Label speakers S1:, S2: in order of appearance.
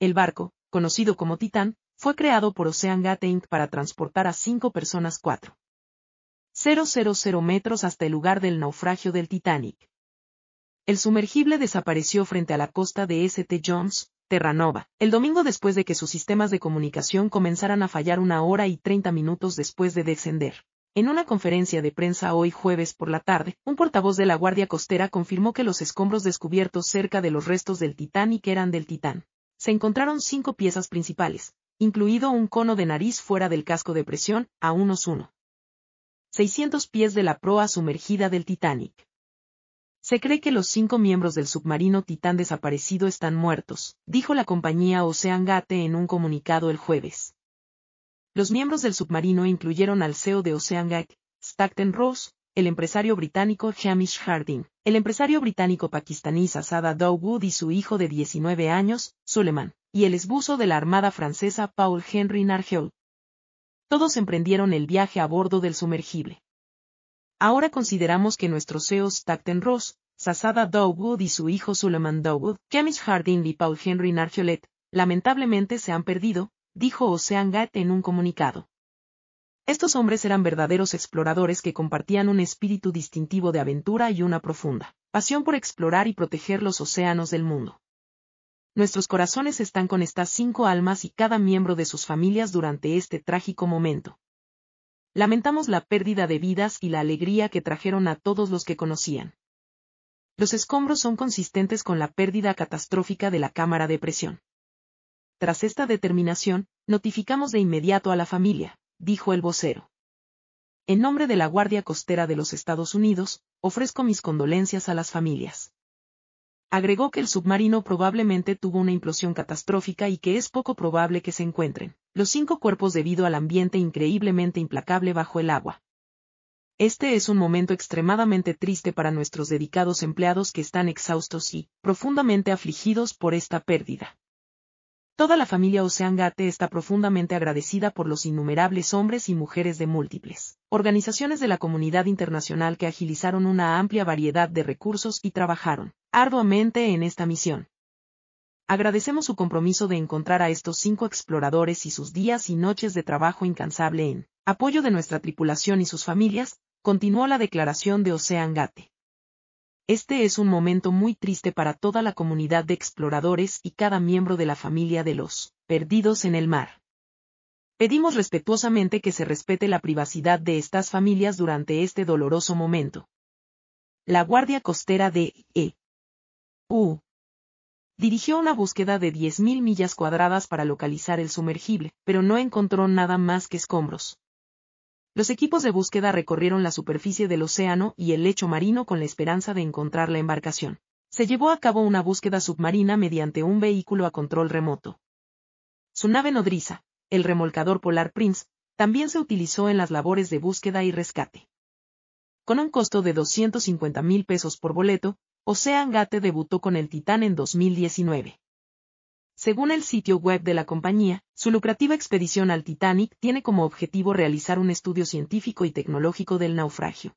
S1: El barco, conocido como Titán, fue creado por Ocean Gate Inc. para transportar a cinco personas (4.000 metros hasta el lugar del naufragio del Titanic. El sumergible desapareció frente a la costa de St. John's, Terranova, el domingo después de que sus sistemas de comunicación comenzaran a fallar una hora y 30 minutos después de descender. En una conferencia de prensa hoy jueves por la tarde, un portavoz de la Guardia Costera confirmó que los escombros descubiertos cerca de los restos del Titanic eran del Titán se encontraron cinco piezas principales, incluido un cono de nariz fuera del casco de presión, a unos 1. 600 pies de la proa sumergida del Titanic. Se cree que los cinco miembros del submarino Titán desaparecido están muertos, dijo la compañía Ocean en un comunicado el jueves. Los miembros del submarino incluyeron al CEO de Ocean Gate, Stackton Rose, el empresario británico Hamish Harding, el empresario británico pakistaní Sasada Dawood y su hijo de 19 años, Suleiman, y el esbuzo de la Armada francesa Paul Henry Nargeol. Todos emprendieron el viaje a bordo del sumergible. Ahora consideramos que nuestros CEOs Tacten Ross, Sasada Dawood y su hijo Suleiman Dawood, Hamish Harding y Paul Henry Nargeolet, lamentablemente se han perdido, dijo Ocean Gat en un comunicado. Estos hombres eran verdaderos exploradores que compartían un espíritu distintivo de aventura y una profunda pasión por explorar y proteger los océanos del mundo. Nuestros corazones están con estas cinco almas y cada miembro de sus familias durante este trágico momento. Lamentamos la pérdida de vidas y la alegría que trajeron a todos los que conocían. Los escombros son consistentes con la pérdida catastrófica de la cámara de presión. Tras esta determinación, notificamos de inmediato a la familia, dijo el vocero. En nombre de la Guardia Costera de los Estados Unidos, ofrezco mis condolencias a las familias. Agregó que el submarino probablemente tuvo una implosión catastrófica y que es poco probable que se encuentren los cinco cuerpos debido al ambiente increíblemente implacable bajo el agua. Este es un momento extremadamente triste para nuestros dedicados empleados que están exhaustos y profundamente afligidos por esta pérdida. Toda la familia Gate está profundamente agradecida por los innumerables hombres y mujeres de múltiples organizaciones de la comunidad internacional que agilizaron una amplia variedad de recursos y trabajaron arduamente en esta misión. Agradecemos su compromiso de encontrar a estos cinco exploradores y sus días y noches de trabajo incansable en apoyo de nuestra tripulación y sus familias, continuó la declaración de Gate. Este es un momento muy triste para toda la comunidad de exploradores y cada miembro de la familia de los perdidos en el mar. Pedimos respetuosamente que se respete la privacidad de estas familias durante este doloroso momento. La Guardia Costera de E. U. Dirigió una búsqueda de 10.000 millas cuadradas para localizar el sumergible, pero no encontró nada más que escombros los equipos de búsqueda recorrieron la superficie del océano y el lecho marino con la esperanza de encontrar la embarcación. Se llevó a cabo una búsqueda submarina mediante un vehículo a control remoto. Su nave nodriza, el remolcador Polar Prince, también se utilizó en las labores de búsqueda y rescate. Con un costo de 250 mil pesos por boleto, Ocean Gate debutó con el Titán en 2019. Según el sitio web de la compañía, su lucrativa expedición al Titanic tiene como objetivo realizar un estudio científico y tecnológico del naufragio.